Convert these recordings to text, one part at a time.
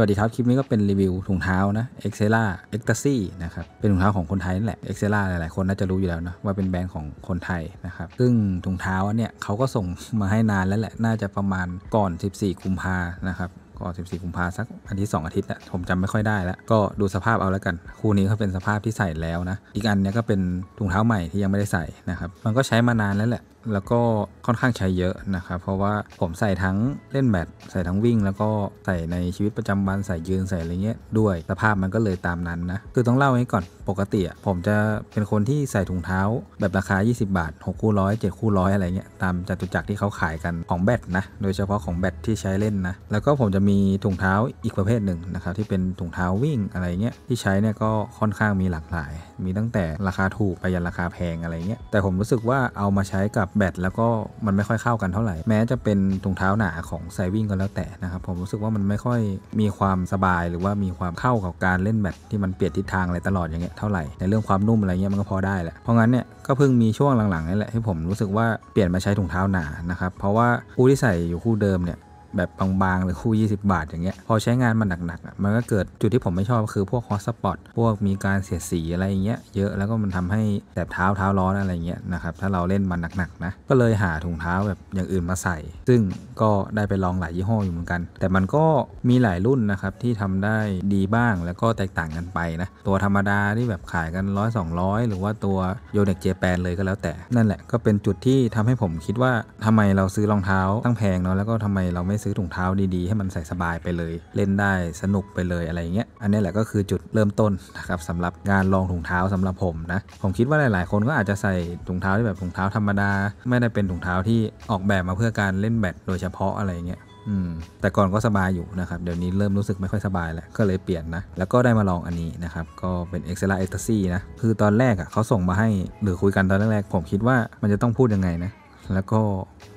วัสดีครับ คลิปนี้ก็เป็นรีวิวถุงเท้านะเอ e x c e l a e c t a s y นะครับเป็นถุงเท้าของคนไทยนั่นแหละเอ็กเซล่าหลายๆคนน่าจะรู้อยู่แล้วนะ ว่าเป็นแบรนด์ของคนไทยนะครับซึ่งถุงเท้าเนี่ยเขาก็ส่งมาให้นานแล้วแหละ น่าจะประมาณก่อน 14กุมภานะครับ ก็14กุมภาสักอันที่2 อาทิตย์นะผมจำไม่ค่อยได้แล้วก็ดูสภาพเอาแล้วกันคู่นี้เขาเป็นสภาพที่ใส่แล้วนะอีกอันเนี้ยก็เป็นถุงเท้าใหม่ที่ยังไม่ได้ใส่นะครับมันก็ใช้มานานแล้วแหละแล้วก็ค่อนข้างใช้เยอะนะครับ เพราะว่าผมใส่ทั้งเล่นแบดใส่ทั้งวิ่ง แล้วก็ใส่ในชีวิตประจำวันใส่ยืนใส่อะไรเงี้ยด้วยสภาพมันก็เลยตามนั้นนะคือต้องเล่าให้ก่อนปกติผมจะเป็นคนที่ใส่ถุงเท้า แบบราคา 20 บาท6คู่ร้อย7คู่ร้อยอะไรเงี้ยตามจตุจักรที่เขาขายกันของแบดนะโดยเฉพาะของแบดที่ใช้เล่นนะแล้วก็ผมจะมีถุงเท้าอีกประเภทหนึ่งนะครับที่เป็นถุงเท้าวิ่งอะไรเงี้ยที่ใช้เนี่ยก็ค่อนข้างมีหลากหลาย มีตั้งแต่ราคาถูกไปยันราคาแพงอะไรเงี้ยแต่ผมรู้สึกว่าเอามาใช้กับแบตแล้วก็มันไม่ค่อยเข้ากันเท่าไหร่ แม้จะเป็นถุงเท้าหนาของไซวิ่งก็แล้วแต่นะครับผมรู้สึกว่ามันไม่ค่อยมีความสบายหรือว่ามีความเข้ากับการเล่นแบตที่มันเปลี่ยนทิศทางอะไรตลอดอย่างเงี้ยเท่าไหร่ในเรื่องความนุ่มอะไรเงี้ยมันก็พอได้แหละเพราะงั้นเนี่ยก็เพิ่งมีช่วงหลังๆนี่แหละที่ผมรู้สึกว่าเปลี่ยนมาใช้ถุงเท้าหนานะครับเพราะว่าคู่ที่ใส่อยู่คู่เดิมเนี่ยแบบบางๆหรือคู่ 20 บาท อย่างเงี้ยพอใช้งานมันหนักๆมันก็เกิดจุดที่ผมไม่ชอบ คือพวกคอสปอตพวกมีการเสียดสีอะไรเงี้ยเยอะแล้วก็มันทำให้แสบเท้า เท้าร้อนอะไรเงี้ยนะครับถ้าเราเล่น มันหนัก ๆ นะ ก็เลยหาถุงเท้าแบบอย่างอื่นมาใส่ ซึ่งก็ได้ไปลองหลายยี่ห้ออยู่เหมือนกัน แต่มันก็มีหลายรุ่นนะครับที่ทำได้ดีบ้างแล้วก็แตกต่างกันไปนะตัวธรรมดาที่แบบขายกันร้อยสองร้อยหรือว่าตัวโยเน็กเจแปนเลยก็แล้วแต่ นั่นแหละก็เป็นจุดที่ทำให้ผมคิดว่าทำไมเราซื้อรองเท้าตั้งแพงเนาะแล้วก็ทำไมเราไม่ซื้อถุงเท้าดีๆให้มันใส่สบายไปเลย เล่นได้สนุกไปเลยอะไรเงี้ย อันนี้แหละก็คือจุดเริ่มต้นนะครับสำหรับงานลองถุงเท้าสำหรับผมนะผมคิดว่าหลายๆคนก็อาจจะใส่ถุงเท้าที่แบบถุงเท้าธรรมดา ไม่ได้เป็นถุงเท้าที่ออกแบบมาเพื่อการเล่นแบดโดยเฉพาะอะไรเงี้ยอืมแต่ก่อนก็สบายอยู่นะครับเดี๋ยวนี้เริ่มรู้สึกไม่ค่อยสบายแล้วก็เลยเปลี่ยนนะแล้วก็ได้มาลองอันนี้นะครับก็เป็น e x c e าเอ e c t ์ s y นะ คือตอนแรกอะ่ะเขาส่งมาให้หรือคุยกันตอนแรกผมคิดว่ามันจะต้องพูดยังไงนะแล้วก็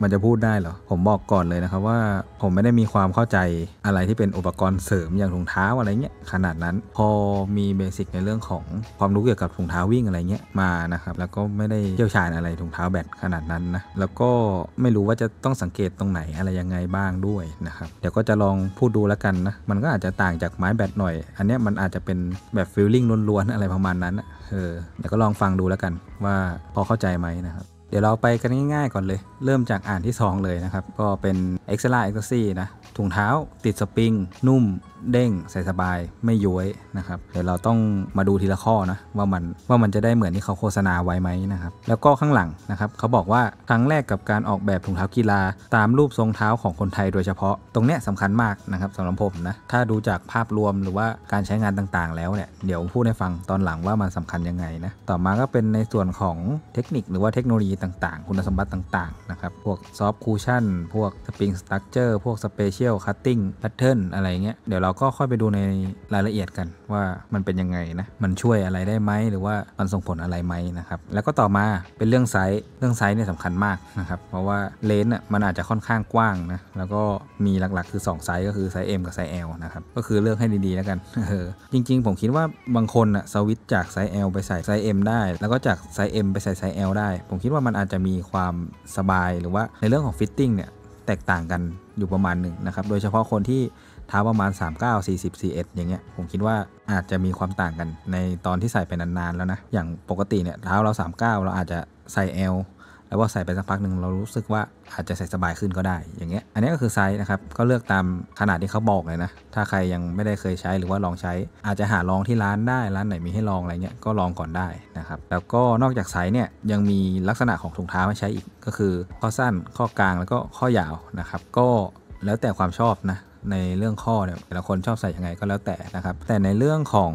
มันจะพูดได้เหรอผมบอกก่อนเลยนะครับ ว่าผมไม่ได้มีความเข้าใจอะไรที่เป็นอุปกรณ์เสริมอย่างถุงเท้าอะไรเงี้ยขนาดนั้น พอมีเบสิกในเรื่องของความรู้เกี่ยวกับถุงเท้าวิ่งอะไรเงี้ยมานะครับแล้วก็ไม่ได้เชี่ยวชาญอะไรถุงเท้าแบตขนาดนั้นนะแล้วก็ไม่รู้ว่าจะต้องสังเกตตรงไหนอะไรยังไงบ้างด้วยนะครับเดี๋ยวก็จะลองพูดดูแล้วกันนะมันก็อาจจะต่างจากไม้แบตหน่อย อันเนี้ยมันอาจจะเป็นแบบฟิลลิ่งล้วนๆอะไรประมาณนั้นเออเดี๋ยวก็ลองฟังดูแล้วกันว่าพอเข้าใจไหมนะครับเดี๋ยวเราไปกันง่ายๆก่อนเลย เริ่มจากอ่านที่ 2 เลยนะครับ ก็เป็น e x c e l a e x t ซ s y นะถุงเท้าติดสปริงนุ่มเด้งใส่สบาย ไม่ย้วยนะครับเดี๋ยวเราต้องมาดูทีละข้อนะว่ามันว่ามันจะได้เหมือนที่เขาโฆษณาไว้ไหมนะครับแล้วก็ข้างหลังนะครับเขาบอกว่าครั้งแรกกับการออกแบบถุงเท้ากีฬาตามรูปทรงเท้าของคนไทยโดยเฉพาะ ตรงเนี้ยสำคัญมากนะครับสำหรับผมนะถ้าดูจากภาพรวมหรือว่าการใช้งานต่างๆ แล้วเนี่ยเดี๋ยวพูดให้ฟังตอนหลังว่ามันสำคัญยังไงนะต่อมาก็เป็นในส่วนของเทคนิคหรือว่าเทคโนโลยีต่างๆ คุณสมบัติต่างๆนะครับพวกซอฟต์คูชั่นพวกสปริงสตั๊กเจอร์พวกสเปเชี Facial Cutting Pattern อะไรเงี้ย เดี๋ยวเราก็ค่อยไปดูในรายละเอียดกันว่ามันเป็นยังไงนะมันช่วยอะไรได้ไหมหรือว่ามันส่งผลอะไรไหมนะครับแล้วก็ต่อมาเป็นเรื่องไซส์ เรื่องไซส์เนี่ยสำคัญมากนะครับเพราะว่าเลนส์อ่ะมันอาจจะค่อนข้างกว้างนะแล้วก็มีหลักๆ คือ 2 ไซส์ ก็คือไซส์ M กับไซส์ L นะครับ ก็คือเลือกให้ดีๆแล้วกันจริง ๆ ผมคิดว่าบางคนอ่ะสวิตจากไซส์ L ไปใส่ไซส์ M ได้ แล้วก็จากไซส์ M ไปใส่ไซส์ L ได้ ผมคิดว่ามันอาจจะมีความสบาย หรือว่าในเรื่องของฟิตติ้งเนี่ยแตกต่างกันอยู่ประมาณหนึ่งนะครับ โดยเฉพาะคนที่เท้าประมาณ 39 40 41 อย่างเงี้ย ผมคิดว่าอาจจะมีความต่างกันในตอนที่ใส่ไปนานๆแล้วนะ อย่างปกติเนี่ยเท้าเรา 39 เราอาจจะใส่ L แล้วพอใส่ไปสักพักหนึ่งเรารู้สึกว่าอาจจะใส่สบายขึ้นก็ได้ อย่างเงี้ย อันนี้ก็คือไซส์นะครับ ก็เลือกตามขนาดที่เขาบอกเลยนะ ถ้าใครยังไม่ได้เคยใช้หรือว่าลองใช้อาจจะหาลองที่ร้านได้ ร้านไหนมีให้ลองอะไรเงี้ย ก็ลองก่อนได้นะครับ แล้วก็นอกจากไซส์เนี่ยยังมีลักษณะของถุงเท้าให้ใช้อีก ก็คือข้อสั้นข้อกลางแล้วก็ข้อยาวนะครับ ก็แล้วแต่ความชอบนะในเรื่องข้อเนี่ยแต่ละคนชอบใส่ยังไงก็แล้วแต่นะครับ แต่ในเรื่องของ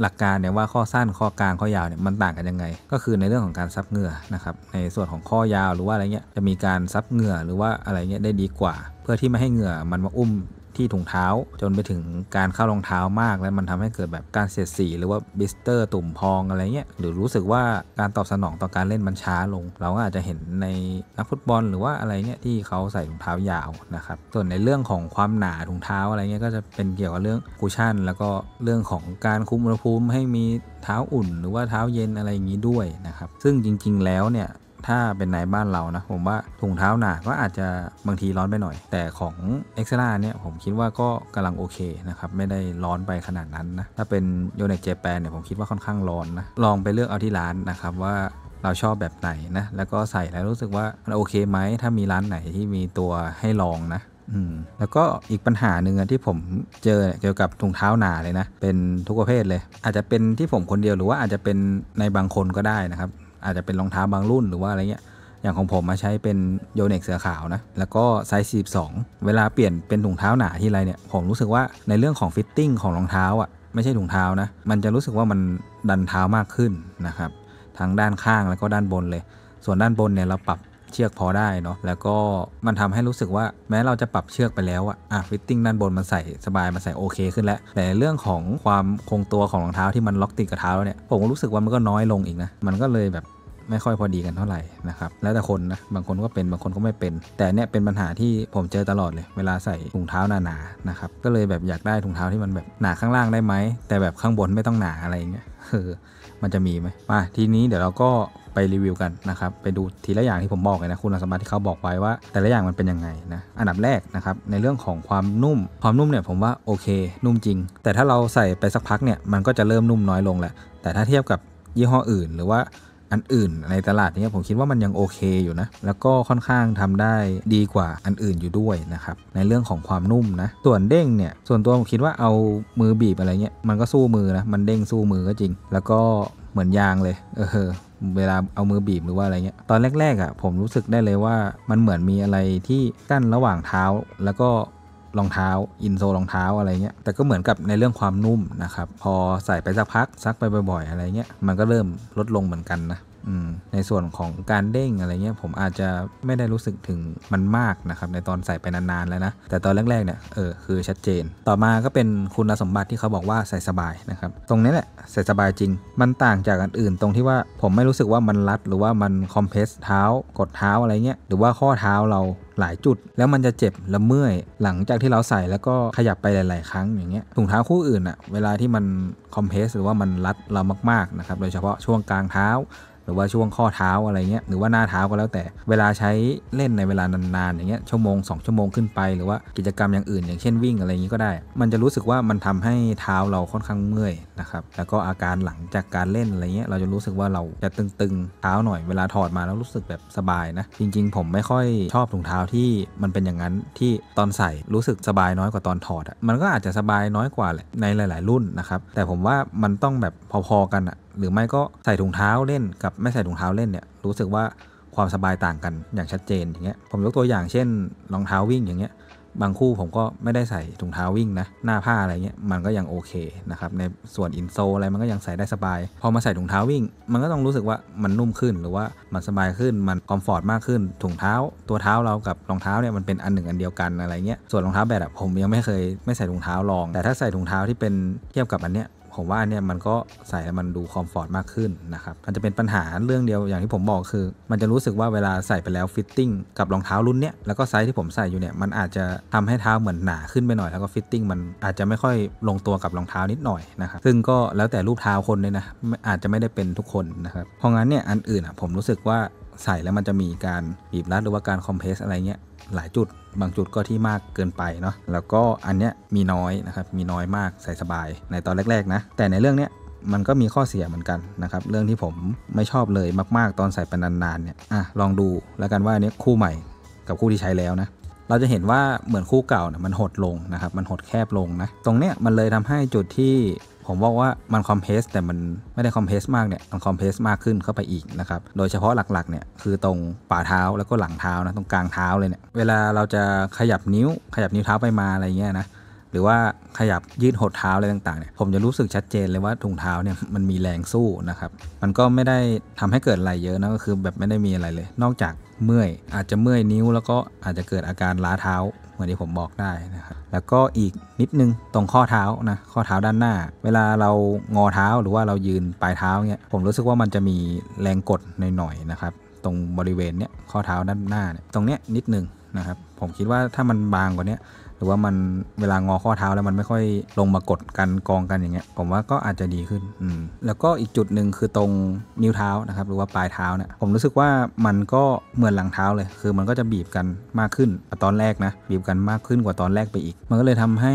หลักการเนี่ยว่าข้อสั้นข้อกลาง ข้อยาวเนี่ยมันต่างกันยังไงก็คือในเรื่องของการซับเหงื่อนะครับในส่วนของข้อยาวหรือว่าอะไรเงี้ยจะมีการซับเหงื่อหรือว่าอะไรเงี้ยได้ดีกว่า เพื่อที่ไม่ให้เหงื่อมันมาอุ้มที่ถุงเท้าจนไปถึงการเข้ารองเท้ามากแล้วมันทำให้เกิดแบบการเสียดสี หรือว่าบิสเตอร์ตุ่มพองอะไรเงี้ยหรือรู้สึกว่าการตอบสนองต่อการเล่นมันช้าลง เราก็อาจจะเห็นในนักฟุตบอลหรือว่าอะไรเงี้ยที่เขาใส่ถุงเท้ายาวนะครับ ส่วนในเรื่องของความหนาถุงเท้าอะไรเงี้ยก็จะเป็นเกี่ยวกับเรื่องคูชั่น แล้วก็เรื่องของการคุมอุณหภูมิให้มีเท้าอุ่น หรือว่าเท้าเย็นอะไรอย่างนี้ด้วยนะครับซึ่งจริง ๆแล้วเนี่ยถ้าเป็นในบ้านเรานะ ผมว่าถุงเท้าหนาก็อาจจะบางทีร้อนไปหน่อย แต่ของ e x t r ์เนี่ย ผมคิดว่าก็กำลังโอเคนะครับ ไม่ได้ร้อนไปขนาดนั้นนะถ้าเป็นโยนนกเจแปนเนี่ยผมคิดว่าค่อนข้างร้อนนะลองไปเลือกเอาที่ร้านนะครับว่าเราชอบแบบไหนนะ แล้วก็ใส่แล้วรู้สึกว่ามันโอเคไหมถ้ามีร้านไหนที่มีตัวให้ลองนะ อืมแล้วก็อีกปัญหาหนึ่งที่ผมเจอเกี่ยวกับถุงเท้าหนาเลยนะ เป็นทุกประเภทเลย อาจจะเป็นที่ผมคนเดียวหรือว่า อาจจะเป็นในบางคนก็ได้นะครับอาจจะเป็นรองเท้าบางรุ่นหรือว่าอะไรเงี้ย อย่างของผมมาใช้เป็นโยเนกเสือขาว นะ แล้วก็ไซส์ 42 เวลาเปลี่ยนเป็นถุงเท้าหนาที่ไร เนี่ย ผม รู้สึกว่าในเรื่องของฟิตติ้งของรองเท้าอ่ะไม่ใช่ถุงเท้า นะ มันจะรู้สึกว่ามันดันเท้ามากขึ้นนะครับทั้งด้านข้างแล้วก็ด้านบนเลย ส่วนด้านบนเนี่ยเราปรับเชือกพอได้เนาะแล้วก็มันทำให้รู้สึกว่า แม้เราจะปรับเชือกไปแล้วอะอ่ะฟิตติ้งด้านบนมันใส่สบายมันใส่โอเคขึ้นแล้ว แต่เรื่องของความคงตัวของรองเท้าที่มันล็อกติดกับเท้าเนี่ยผมก็รู้สึกว่ามันก็น้อยลงอีกนะมันก็เลยแบบไม่ค่อยพอดีกันเท่าไหร่นะครับแล้วแต่คนนะบางคนก็เป็นบางคนก็ไม่เป็น แต่เนี่ยเป็นปัญหาที่ผมเจอตลอดเลยเวลาใส่ถุงเท้าหนาๆนนะครับก็เลยแบบอยากได้ถุงเท้าที่มันแบบหนาข้างล่างได้ไหม แต่แบบข้างบนไม่ต้องหนาอะไรเงี้ยเออมันจะมีไหมมาทีนี้เดี๋ยวเราก็ไปรีวิว กันนะครับไปดูทีละอย่างที่ผมบอกเลยนะคุณสมบัติที่เขาบอกไว้ว่า แต่ละอย่างมันเป็นยังไงนะอันดับแรกนะครับในเรื่องของความนุ่มความนุ่มเนี่ยผมว่าโอเค นุ่มจริง แต่ถ้าเราใส่ไปสักพักเนี่ยมันก็จะเริ่มนุ่มน้อยลงแหละแต่ถ้าเทียบกับยี่ห้ออื่น หรือว่าอันอื่น ในตลาดนี้ผมคิดว่ามันยัง โอเคอยู่นะ แล้วก็ค่อนข้างทำได้ดีกว่าอันอื่นอยู่ด้วย นะครับ ในเรื่องของความนุ่มนะ ส่วนเด้งเนี่ยส่วนตัวผมคิดว่าเอามือบีบ อะไรเงี้ยมันก็สู้มือนะมันเด้งสู้มือก็จริง แล้วก็เหมือนยางเลยเออเวลาเอามือบีบหรือว่าอะไรเงี้ยตอนแรกๆอะ่ะ ผมรู้สึกได้เลยว่ามันเหมือนมีอะไรที่กั้นระหว่างเท้าแล้วก็รองเท้า อินโซรองเท้าอะไรเงี้ย แต่ก็เหมือนกับในเรื่องความนุ่มนะครับ พอใส่ไปสักพัก ซักไปบ่อย ๆอะไรเงี้ย มันก็เริ่มลดลงเหมือนกันนะในส่วนของการเด้งอะไรเงี้ยผมอาจจะไม่ได้รู้สึกถึงมันมากนะครับในตอนใส่ไปนานๆแล้วนะแต่ตอนแรกๆเนี่ยเออคือชัดเจน ต่อมาก็เป็นคุณสมบัติที่เขาบอกว่าใส่สบายนะครับตรงนี้แหละ ใส่สบายจริงมันต่างจากอันอื่น ตรงที่ว่าผมไม่รู้สึกว่ามันรัดหรือว่ามันคอมเพรสเท้ากดเท้าอะไรเงี้ยหรือว่าข้อเท้าเราหลายจุด แล้วมันจะเจ็บและเมื่อย หลังจากที่เราใส่แล้วก็ขยับไปหลาย ๆ ครั้งอย่างเงี้ยถุงเท้าคู่อื่นอะเวลาที่มันคอมเพรสหรือว่ามันรัดเรามากๆนะครับโดยเฉพาะช่วงกลางเท้ารือว่าช่วงข้อเท้าอะไรเงี้ยหรือว่าหน้าเท้าก็แล้วแต่เวลาใช้เล่นในเวลานานๆอย่างเงี้ยชั่วโมง2ชั่วโมงขึ้นไป หรือว่ากิจกรรมอย่างอื่นอย่างเช่นวิ่งอะไรเงี้ก็ได้ มันจะรู้สึกว่ามันทำให้เท้าเราค่อนข้างเมื่อยนะครับแล้วก็อาการหลังจากการเล่นอะไรเงี้ยเราจะรู้สึกว่าเราจะตึงๆเท้าหน่อยเวลาถอดมาแล้วรู้สึกแบบสบายนะ จริงๆ ผมไม่ค่อยชอบถุงเท้าที่มันเป็นอย่างนั้นที่ตอนใส่รู้สึกสบายน้อยกว่าตอนถอดอะมันก็อาจจะสบายน้อยกว่าแหละในหลาย ๆ รุ่นนะครับแต่ผมว่ามันต้องแบบพอๆกันอะหรือไม่ก็ใส่ถุงเท้าเล่นกับไม่ใส่ถุงเท้าเล่นเนี่ยรู้สึกว่าความสบายต่างกันอย่างชัดเจนอย่างเงี้ยผมยกตัวอย่างเช่นรองเท้าวิ่งอย่างเงี้ยบางคู่ผมก็ไม่ได้ใส่ถุงเท้าวิ่งนะหน้าผ้าอะไรเงี้ยมันก็ยังโอเคนะครับในส่วนอินโซอะไรมันก็ยังใส่ได้สบาย พอมาใส่ถุงเท้าวิ่ง มันก็ต้องรู้สึกว่ามันนุ่มขึ้นหรือว่ามันสบายขึ้นมันคอมฟอร์ตมากขึ้นถุงเท้า ตัวเท้าเรากับรองเท้าเนี่ยมันเป็นอันหนึ่งอันเดียวกันอะไรเงี้ยส่วนรองเท้าแบบผมยังไม่เคยไม่ใส่ถุงเท้าลองแต่ถ้าใส่ถุงเท้าที่เป็นเทียบกับอันเนี้ยผมว่าเนี่ยมันก็ใส่แล้วมันดูคอมฟอร์ตมากขึ้นนะครับมันจะเป็นปัญหาเรื่องเดียวอย่างที่ผมบอกคือ มันจะรู้สึกว่าเวลาใส่ไปแล้วฟิตติ้งกับรองเท้ารุ่น เนี้ยแล้วก็ไซส์ที่ผมใส่อยู่เนี่ยมันอาจจะทำให้เท้าเหมือนหนาขึ้นไปหน่อยแล้วก็ฟิตติ้งมันอาจจะไม่ค่อยลงตัวกับรองเท้านิดหน่อย นะครับ ซึ่งก็แล้วแต่รูปเท้าคนเลยนะอาจจะไม่ได้เป็นทุกคนนะครับเพราะงั้นเนี่ยอันอื่นอ่ะผมรู้สึกว่าใส่แล้วมันจะมีการบีบรัดหรือว่าการคอมเพรสอะไรเงี้ยหลายจุดบางจุดก็ที่มากเกินไปเนาะแล้วก็อันเนี้ยมีน้อยนะครับมีน้อยมากใส่สบายในตอนแรก ๆนะ แต่ในเรื่องเนี้ยมันก็มีข้อเสียเหมือนกันนะครับ เรื่องที่ผมไม่ชอบเลยมากๆตอนใส่ไปนาน ๆ เนี่ยอ่ะลองดูแล้วกันว่าอเนี้ยคู่ใหม่กับคู่ที่ใช้แล้วนะเราจะเห็นว่าเหมือนคู่เก่าเนี่ยมันหดลงนะครับมันหดแคบลงนะ ตรงเนี้ยมันเลยทำให้จุดที่ ผมบอกว่ามันคอมเพสแต่มันไม่ได้คอมเพสมากเนี่ยมันคอมเพสมากขึ้นเข้าไปอีกนะครับโดยเฉพาะหลักๆเนี่ยคือตรงป่าเท้าแล้วก็หลังเท้านะตรงกลางเท้าเลยเนี่ยเวลาเราจะขยับนิ้ว ขยับนิ้วเท้าไปมาอะไรเงี้ยนะหรือว่าขยับยืดหดเท้าอะไรต่างๆเนี่ยผมจะรู้สึกชัดเจนเลยว่าถุงเท้าเนี่ยมันมีแรงสู้นะครับมันก็ไม่ได้ทำให้เกิดอะไรเยอะนะก็คือแบบไม่ได้มีอะไรเลย นอกจากเมื่อยอาจจะเมื่อย นิ้วแล้วก็อาจจะเกิดอาการล้าเท้าเหมือนที่ผมบอกได้นะครับแล้วก็อีกนิดนึง ตรงข้อเท้า นะ ข้อเท้าด้านหน้า เวลาเรางอเท้าหรือว่าเรายืนปลายเท้าเนี่ยผมรู้สึกว่ามันจะมีแรงกด หน่อยๆนะครับตรงบริเวณเนี้ยข้อเท้าด้านหน้าเนี่ยตรง เนี้ยนิดนึงนะครับผมคิดว่าถ้ามันบางกว่านี้หรือว่ามันเวลางอข้อเท้าแล้วมันไม่ค่อยลงมากดกันกองกันอย่างเงี้ย ผมว่าก็อาจจะดีขึ้นอืมแล้วก็อีกจุดหนึ่งคือตรงนิ้วเท้านะครับหรือว่าปลายเท้าเนี่ยผมรู้สึกว่ามันก็ เหมือนหลังเท้าเลย คือ มันก็จะบีบกันมากขึ้นตอนแรกนะบีบกันมากขึ้นกว่าตอนแรกไปอีกมันก็เลยทำให้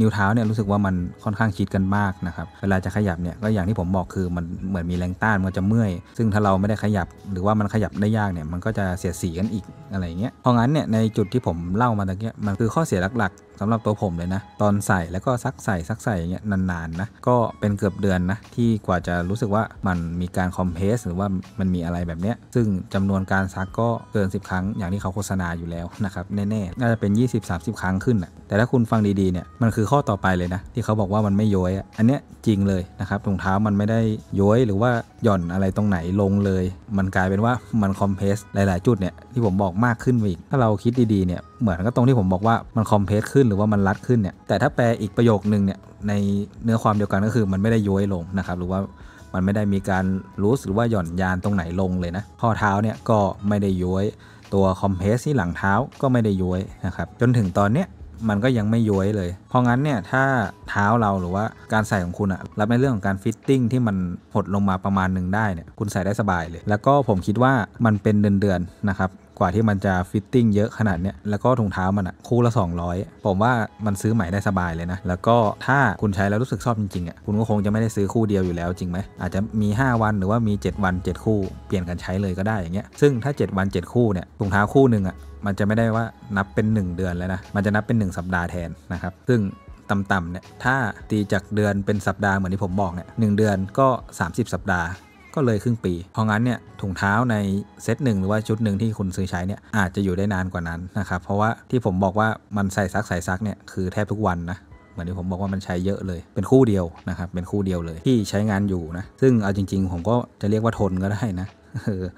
นิ้วเท้าเนี่ยรู้สึกว่ามันค่อนข้างชิดกันมากนะครับ เวลาจะขยับเนี่ยก็อย่างที่ผมบอกคือมันเหมือนมีแรงต้านมันจะเมื่อย ซึ่งถ้าเราไม่ได้ขยับหรือว่ามันขยับได้ยากเนี่ยมันก็จะเสียสีกันอีกอะไรเงี้ย เพราะงั้นเนี่ยในจุดที่ผมเล่ามาตะเกียมันคือข้อเสียหลักสำหรับตัวผมเลยนะตอนใส่แล้วก็ซักใส่ซักใส่อย่างเงี้ยนานๆนะก็เป็นเกือบเดือนนะที่กว่าจะรู้สึกว่ามันมีการคอมเพสหรือว่ามันมีอะไรแบบเนี้ยซึ่งจำนวนการซักก็เกิน 10 ครั้งอย่างที่เขาโฆษณาอยู่แล้วนะครับแน่ๆน่าจะเป็น20-30 ครั้งขึ้นนะแต่ถ้าคุณฟังดี ๆเนี่ยมันคือข้อต่อไปเลยนะที่เขาบอกว่ามันไม่ย้อยอันเนี้ยจริงเลยนะครับถุงเท้ามันไม่ได้ย้อยหรือว่าหย่อนอะไรตรงไหนลงเลย มันกลายเป็นว่ามันคอมเพสหลายๆ จุดเนี่ยที่ผมบอกมากขึ้นไปอีกถ้าเราคิดดีๆเนี่ยเหมือนก็ตรงที่ผมบอกว่ามันคอมเพรสขึ้นหรือว่ามันรัดขึ้นเนี่ยแต่ถ้าแปลอีกประโยคนึงเนี่ยในเนื้อความเดียวกันก็คือ มันไม่ได้ย้อยลงนะครับหรือว่ามันไม่ได้มีการรู้สึกว่าหย่อนยานตรงไหนลงเลยนะข้อเท้าเนี่ยก็ไม่ได้ย้อยตัวคอมเพรสที่หลังเท้าก็ไม่ได้ย้อยนะครับจนถึงตอนเนี้ยมันก็ยังไม่ย้อยเลย เพราะงั้นเนี่ยถ้าเท้าเราหรือว่าการใส่ของคุณอะรับในเรื่องของการฟิตติ้งที่มันหดลงมาประมาณหนึ่งได้เนี่ยคุณใส่ได้สบายเลย แล้วก็ผมคิดว่ามันเป็นเดือนๆนะครับว่าที่มันจะฟิตติ้งเยอะขนาดเนี้ยแล้วก็ถุงเท้ามันอะคู่ละ200 ผมว่ามันซื้อใหม่ได้สบายเลยนะ แล้วก็ถ้าคุณใช้แล้วรู้สึกชอบจริงๆอะคุณก็คงจะไม่ได้ซื้อคู่เดียวอยู่แล้วจริงไหมอาจจะมี 5 วันหรือว่ามี7วัน7 คู่ เปลี่ยนกันใช้เลยก็ได้อย่างเงี้ยซึ่งถ้า7วัน7 คู่เนี่ยถุงเท้าคู่หนึ่งอะมันจะไม่ได้ว่านับเป็น 1 เดือน แล้วนะมันจะนับเป็น 1 สัปดาห์แทนนะครับซึ่งต่ำๆเนี่ยถ้าตีจากเดือนเป็นสัปดาห์เหมือนที่ผมบอกเนี่ยหเดือนก็ 30 สัปดาห์ก็เลยครึ่งปี เพราะงั้นเนี่ยถุงเท้าในเซตหนึ่งหรือว่าชุดหนึ่งที่คุณซื้อใช้เนี่ยอาจจะอยู่ได้นานกว่านั้นนะครับเพราะว่าที่ผมบอกว่ามันใส่ซักใส่ซักเนี่ยคือแทบทุกวันนะเหมือนที่ผมบอกว่ามันใช้เยอะเลยเป็นคู่เดียวนะครับเป็นคู่เดียวเลยที่ใช้งานอยู่นะซึ่งเอาจริงๆผมก็จะเรียกว่าทนก็ได้นะ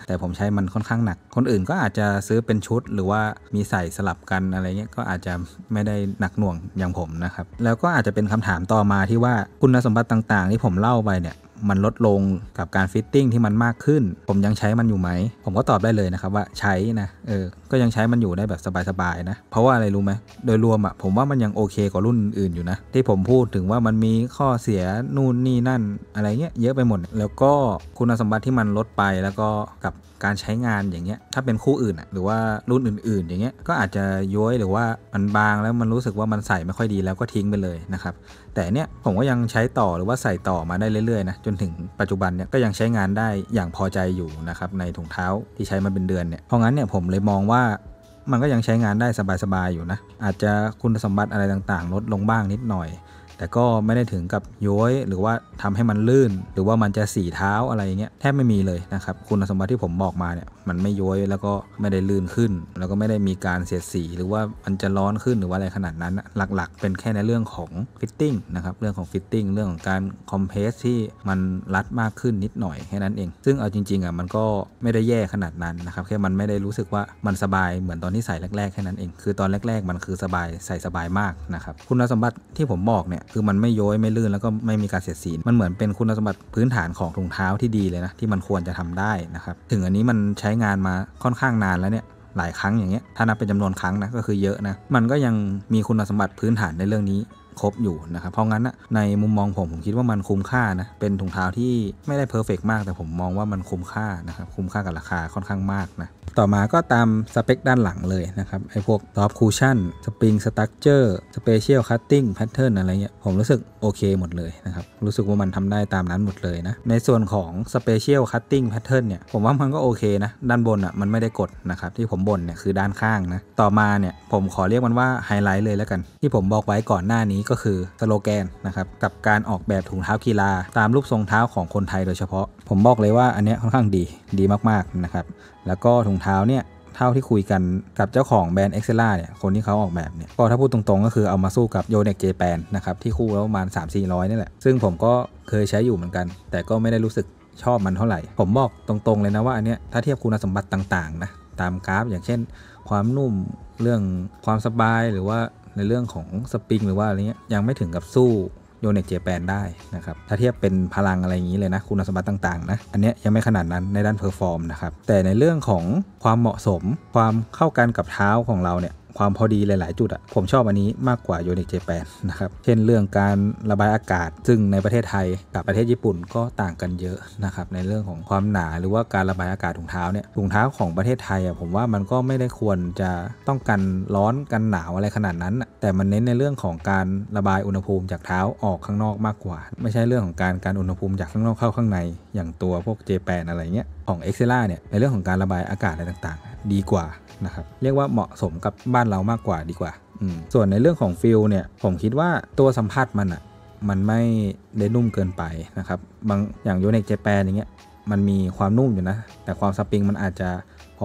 แต่ผมใช้มันค่อนข้างหนัก คนอื่นก็อาจจะซื้อเป็นชุด หรือว่ามีใส่สลับกันอะไรเงี้ยก็อาจจะไม่ได้หนักหน่วงอย่างผมนะครับแล้วก็อาจจะเป็นคำถามต่อมาที่ว่าคุณสมบัติต่างๆ ที่ผมเล่าไปเนี่ยมันลดลงกับการฟิตติ้งที่มันมากขึ้น ผมยังใช้มันอยู่ไหม ผมก็ตอบได้เลยนะครับว่าใช้นะ เออ ก็ยังใช้มันอยู่ได้แบบสบายๆนะ เพราะว่าอะไรรู้ไหม โดยรวมอะ่ะผมว่ามันยังโอเคกว่ารุ่นอื่นอยู่นะที่ผมพูดถึงว่ามันมีข้อเสียนู่นนี่นั่นอะไรเงี้ยเยอะไปหมด แล้วก็คุณสมบัติที่มันลดไปแล้วก็กับการใช้งานอย่างเงี้ยถ้าเป็นคู่อื่นอะ่ะหรือว่ารุ่นอื่น ๆ อย่างเงี้ยก็อาจจะย้อยหรือว่ามันบางแล้วมันรู้สึกว่ามันใส่ไม่ค่อยดีแล้วก็ทิ้งไปเลยนะครับแต่เนี่ยผมก็ยังใช้ต่อหรือว่าใส่ต่อมาได้เรื่อย ๆนะจนถึงปัจจุบันเนี่ยก็ยังใช้งานได้อย่างพอใจอยู่นะครับในถุงเท้าที่ใช้มาเป็นเดือนเนี่ยเพราะงั้นเนี่ยผมเลยมองว่ามันก็ยังใช้งานได้สบายๆอยู่นะอาจจะคุณสมบัติอะไรต่างๆ ลดลงบ้างนิดหน่อย แต่ก็ไม่ได้ถึงกับย้อยหรือว่าทำให้มันลื่น หรือว่ามันจะสีเท้าอะไรเงี้ยแทบไม่มีเลยนะครับคุณสมบัติที่ผมบอกมาเนี่ยมันไม่ย้อยแล้วก็ไม่ได้ลื่นขึ้น แล้วก็ไม่ได้มีการเสียดสี หรือว่ามันจะร้อนขึ้นหรือว่าอะไรขนาดนั้นหลักๆ เป็นแค่ในเรื่องของฟิตติ้งนะครับเรื่องของฟิตติ้งเรื่องของการคอมเพรสที่มันรัดมากขึ้นนิดหน่อยแค่นั้นเอง ซึ่งเอาจริงๆอ่ะมันก็ไม่ได้แย่ขนาดนั้นนะครับแค่มันไม่ได้รู้สึกว่ามันสบายเหมือนตอนที่ใส่แรกๆแค่นั้นเอง คือตอนแรกๆ มันคือสบายใส่สบายมากนะครับคุณสมบัติที่ผมบอกเนี่ยคือมันไม่ย้อยไม่ลื่นแล้วก็ไม่มีการเสียดสี มันเหมือนเป็นคุณสมบัติพื้นฐานของถุงเท้าที่ดีเลยนะที่มันควรจะทำได้นะครับถึงอันนี้มันใช้งานมาค่อนข้างนานแล้วเนี่ยหลายครั้งอย่างเงี้ยถ้านับเป็นจำนวนครั้งนะก็คือเยอะนะมันก็ยังมีคุณสมบัติพื้นฐานในเรื่องนี้ครบอยู่นะครับเพราะงั้นนะในมุมมองผมผมคิดว่ามันคุ้มค่านะเป็นถุงเท้าที่ไม่ได้เพอร์เฟกมากแต่ผมมองว่ามันคุ้มค่านะครับคุ้มค่ากับราคาค่อนข้างมากนะต่อมาก็ตามสเปคด้านหลังเลยนะครับไอพวกท็อปคูชั่นสปริงสตั๊กเจอร์สเปเชียลคัตติ้งแพทเทิร์นอะไรเงี้ยผมรู้สึกโอเคหมดเลยนะครับรู้สึกว่ามันทำได้ตามนั้นหมดเลยนะในส่วนของสเปเชียลคัตติ้งแพทเทิร์นเนี่ยผมว่ามันก็โอเคนะด้านบนอะ่ะมันไม่ได้กดนะครับที่ผมบนเนี่ยคือด้านข้างนะต่อมาเนี่ยผมขอเรียกมันว่าไฮไลท์เลยแล้วกันที่ผมบอกไว้ก่อนหน้านี้ี้ก็คือ สโลแกน นะครับ กับการออกแบบถุงเท้ากีฬาตามรูปทรงเท้าของคนไทยโดยเฉพาะ ผมบอกเลยว่าอันนี้ค่อนข้างดีดีมากๆ นะครับ แล้วก็ถุงเท้าเนี่ยเท่าที่คุยกันกับเจ้าของแบรนด์เอ็กเซล่าเนี่ย คนที่เขาออกแบบเนี่ย ก็ถ้าพูดตรงๆ ก็คือเอามาสู้กับโยเน็กเจแปนนะครับที่คู่แล้วประมาณ 3 4 0 0 นี่แหละ ซึ่งผมก็เคยใช้อยู่เหมือนกัน แต่ก็ไม่ได้รู้สึกชอบมันเท่าไหร่ผมบอกตรงๆเลยนะว่าอันเนี้ยถ้าเทียบคุณสมบัติต่างๆนะตามกราฟอย่างเช่น ความนุ่มเรื่องความสบายหรือว่าในเรื่องของสปริงหรือว่าอะไรเงี้ยยังไม่ถึงกับสู้โยเนกเจแปนได้นะครับ ถ้าเทียบเป็นพลังอะไรอย่างนี้เลยนะคุณสมบัติต่าง ๆ นะ อันนี้ยังไม่ขนาดนั้นในด้านเพอร์ฟอร์มนะครับ แต่ในเรื่องของความเหมาะสม ความเข้ากันกับเท้าของเราเนี่ยความพอดีหลายๆจุดอะผมชอบอันนี้มากกว่าโยนิกเจแปนนะครับ เช่นเรื่องการระบายอากาศ ซึ่งในประเทศไทยกับประเทศญี่ปุ่นก็ต่างกันเยอะนะครับในเรื่องของความหนาหรือว่าการระบายอากาศถุงเท้าเนี่ยถุงเท้าของประเทศไทยอะผมว่ามันก็ไม่ได้ควรจะต้องกันร้อนกันหนาวอะไรขนาดนั้นแต่มันเน้นในเรื่องของการระบายอุณหภูมิจากเท้าออกข้างนอกมากกว่า ไม่ใช่เรื่องของการการอุณหภูมิจากข้างนอกเข้าข้างใน อย่างตัวพวกเจแปนอะไรเงี้ยของเอ็กเซล่าเนี่ย ในเรื่องของการระบายอากาศอะไรต่าง ๆ ดีกว่านะครับ เรียกว่าเหมาะสมกับบ้านเรามากกว่าดีกว่า ส่วนในเรื่องของฟิลเนี่ยผมคิดว่าตัวสัมผัสมันอะ่ะมันไม่ได้นุ่มเกินไปนะครับ บางอย่างยูเนกเจแปนอย่างเงี้ยมันมีความนุ่มอยู่นะ แต่ความสปริงมันอาจจะ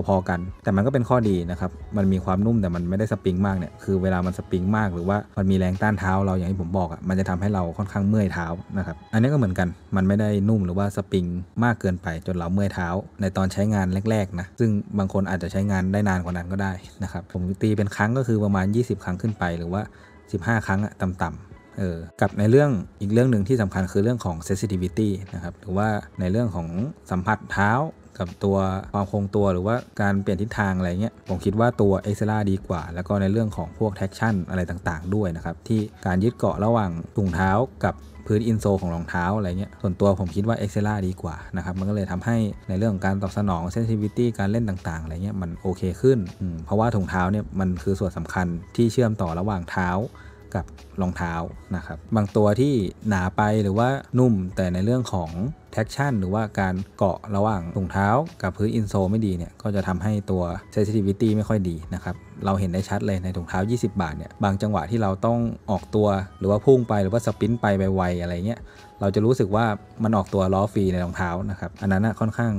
พอๆกันแต่มันก็เป็นข้อดีนะครับ มันมีความนุ่มแต่มันไม่ได้สปริงมากเนี่ย คือเวลามันสปริงมาก หรือว่ามันมีแรงต้านเท้า เราอย่างที่ผมบอกอะ่ะ มันจะทำให้เราค่อนข้างเมื่อยเท้านะครับ อันนี้ก็เหมือนกัน มันไม่ได้นุ่มหรือว่าสปริงมากเกินไปจนเราเมื่อยเท้า ในตอนใช้งานแรกๆนะ ซึ่งบางคนอาจจะใช้งานได้นานกว่านั้นก็ได้นะครับ ผมตีเป็นครั้งก็คือประมาณ 20 ครั้งขึ้นไป หรือว่า 15 ครั้งอะต่ำๆเออ กับในเรื่องอีกเรื่องหนึ่งที่สำคัญคือเรื่องของ sensitivity นะครับ หรือว่าในเรื่องของสัมผัสเท้ากับตัวความคงตัวหรือว่าการเปลี่ยนทิศทางอะไรเงี้ยผมคิดว่าตัวเอ็กซ์ล่าดีกว่า แล้วก็ในเรื่องของพวกแท็กชั่นอะไรต่างๆด้วยนะครับ ที่การยึดเกาะระหว่างถุงเท้ากับพื้นอินโซของรองเท้าอะไรเงี้ยส่วนตัวผมคิดว่า เอเซล่าดีกว่านะครับมันก็เลยทำให้ในเรื่องของการตอบสนองเซนซิฟิวิตี้การเล่นต่างๆอะไรเงี้ยมันโอเคขึ้น เพราะว่าถุงเท้าเนี่ยมันคือส่วนสำคัญที่เชื่อมต่อระหว่างเท้ากับรองเท้านะครับบางตัวที่หนาไปหรือว่านุ่มแต่ในเรื่องของแท็กชั่น หรือว่าการเกาะระหว่างถุงเท้า กับพื้นอินโซ ไม่ดีเนี่ยก็จะทำให้ตัวเซส s ิ t i v i t ไม่ค่อยดีนะครับเราเห็นได้ชัดเลยในถุงเท้า 20 บาทเนี่ยบางจังหวะที่เราต้องออกตัวหรือว่าพุ่งไปหรือว่าสปิน ไปไวๆอะไรเงี้ยเราจะรู้สึกว่ามันออกตัวล้อฟรีในรองเท้านะครับอันนั้นค่อนข้าง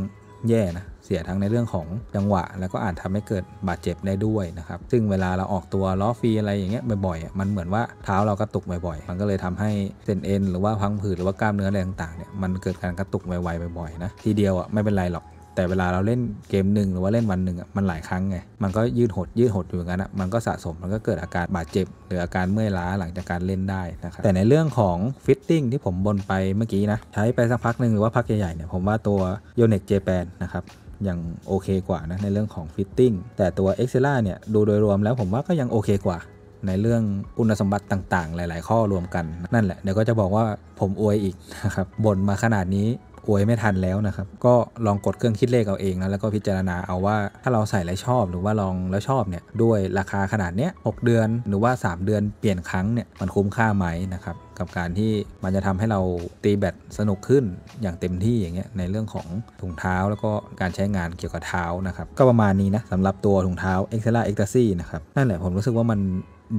แย่นะสียทั้งในเรื่องของจังหวะแล้วก็อาจทำให้เกิดบาดเจ็บได้ด้วยนะครับ ซึ่งเวลาเราออกตัวล้อฟรีอะไรอย่างเงี้ยบ่อยๆมันเหมือนว่าเท้าเรากระตุกบ่อยๆมันก็เลยทำให้เส้นเอ็นหรือว่าพังผืดหรือว่ากล้ามเนื้ออะไรต่างๆเนี่ยมันเกิดการกระตุกไวๆบ่อยๆนะทีเดียวอ่ะไม่เป็นไรหรอก แต่เวลาเราเล่นเกมหนึ่งหรือว่าเล่นวันหนึ่งอ่ะมันหลายครั้งไง มันก็ยืดหดยืดหด อยู่อย่างนั้นอ่ะมันก็สะสมมันก็เกิดอาการบาดเจ็บหรืออาการเมื่อยล้าหลังจากการเล่นได้นะครับแต่ในเรื่องของฟิตติ้งที่ผมบนไปเมื่อกี้นะใช้ไปสักพักหนึ่งหรือว่าพักใหญ่ๆเนี่ยผมว่าตัวโยเน็กเจแปนนะครับยังโอเคกว่านะในเรื่องของฟิตติ้งแต่ตัว e x c e l a เนี่ยดูโดยรวมแล้วผมว่าก็ยังโอเคกว่า ในเรื่องคุณสมบัติต่างๆ หลาย ๆ ข้อรวมกัน นั่นแหละเดี๋ยวก็จะบอกว่าผมอวยอีกนะครับบ่นมาขนาดนี้วยไม่ทันแล้ว นะ ครับ ก็ลองกดเครื่องคิดเลขเอา เองนะแล้วก็พิจารณา เอาว่าถ้าเราใส่แล้วชอบ หรือว่าลองแล้ว ชอบเนี่ย ด้วยราคาขนาดเนี้ยหเดือน หรือว่า 3 เดือน เปลี่ยนครั้งเนี่ย มันคุ้มค่าไหมนะครับ กับการที่มันจะทำให้เราตีแบตสนุกขึ้นอย่างเต็มที่อย่างเงี้ย ในเรื่องของถุงเท้าแล้วก็การใช้งานเกี่ยวกับเท้านะ ครับ ก็ประมาณนี้นะสำหรับตัวถุงเท้า e x c e l a e x t a s y นะครับ นั่นแหละผมรู้สึกว่ามัน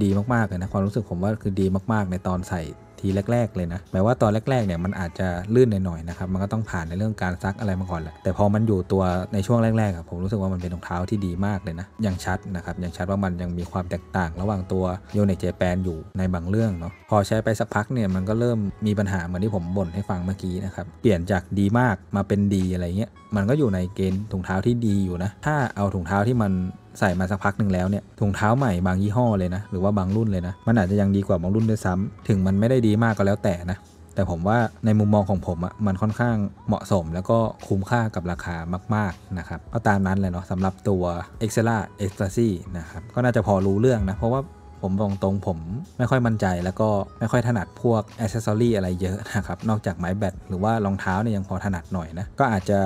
ดีมากๆเลยนะ ความรู้สึกผมว่าคือดีมากๆ ในตอนใส่ทีแรก ๆเลยนะแม้ว่าตอนแรก ๆ เนี่ย มันอาจจะลื่นหน่อยๆนะครับ มันก็ต้องผ่านในเรื่องการซักอะไรมาก่อนแหละ แต่พอมันอยู่ตัวในช่วงแรกๆผมรู้สึกว่ามันเป็นรองเท้าที่ดีมากเลยนะ ยังชัดนะครับยังชัดว่ามันยังมีความแตกต่างระหว่างตัวโยินเจแปนอยู่ในบางเรื่องเนาะ พอใช้ไปสักพักเนี่ยมันก็เริ่มมีปัญหาเหมือนที่ผมบ่นให้ฟังเมื่อกี้นะครับ เปลี่ยนจากดีมากมาเป็นดีอะไรเงี้ย มันก็อยู่ในเกณฑ์ถุงเท้าที่ดีอยู่นะ ถ้าเอาถุงเท้าที่มันใส่มาสักพักหนึ่งแล้วเนี่ยถุงเท้าใหม่บางยี่ห้อเลยนะ หรือว่าบางรุ่นเลยนะ มันอาจจะยังดีกว่าบางรุ่นด้วยซ้ำถึงมันไม่ได้ดีมากก็แล้วแต่นะ แต่ผมว่าในมุมมองของผมอะ่ะ มันค่อนข้างเหมาะสมแล้วก็คุ้มค่ากับราคามาก ๆ นะครับ ก็ตามนั้นเลยเนาะสำหรับตัว e x c e l a e x t a s y นะครับก็น่าจะพอรู้เรื่องนะ เพราะว่าผมบอกตรงผมไม่ค่อยมั่นใจแล้วก็ไม่ค่อยถนัดพวกอ c c e ร s รี่อะไรเยอะนะครับ นอกจากไม้แบตหรือว่ารองเท้าเนี่ยยังพอถนัดหน่อยนะ ก็อาจจะ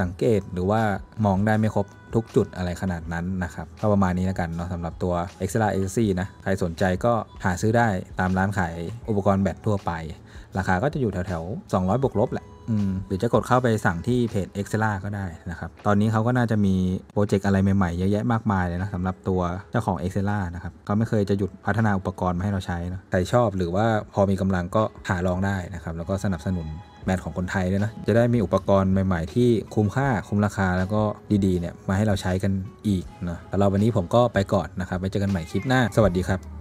สังเกตหรือว่ามองได้ไม่ครบ ทุกจุดอะไรขนาดนั้นนะครับก็ประมาณนี้แล้วกันเนาะสำหรับตัว e x t r a a c นะ ใครสนใจก็หาซื้อได้ตามร้านขาย อุปกรณ์แบตทั่วไปราคาก็จะอยู่แถวๆ 200บวกลบแหละ หรือจะกดเข้าไปสั่งที่เพจ e x c e l a ก็ได้นะครับ ตอนนี้เขาก็น่าจะมีโปรเจกต์อะไรใหม่ๆ เยอะแยะมากมายเลยนะสำหรับตัวเจ้าของ e x c e l a นะครับ เขาไม่เคยจะหยุดพัฒนาอุปกรณ์มาให้เราใช้นะใครชอบหรือว่าพอมีกำลังก็หาลองได้นะครับ แล้วก็สนับสนุนแบรนด์ของคนไทยด้วยนะ จะได้มีอุปกรณ์ใหม่ๆ ที่คุ้มค่า คุ้มราคาแล้วก็ดีๆเนี่ยมาให้เราใช้กันอีกนะแต่เราวันนี้ผมก็ไปก่อนนะครับ ไว้เจอกันใหม่คลิปหน้า สวัสดีครับ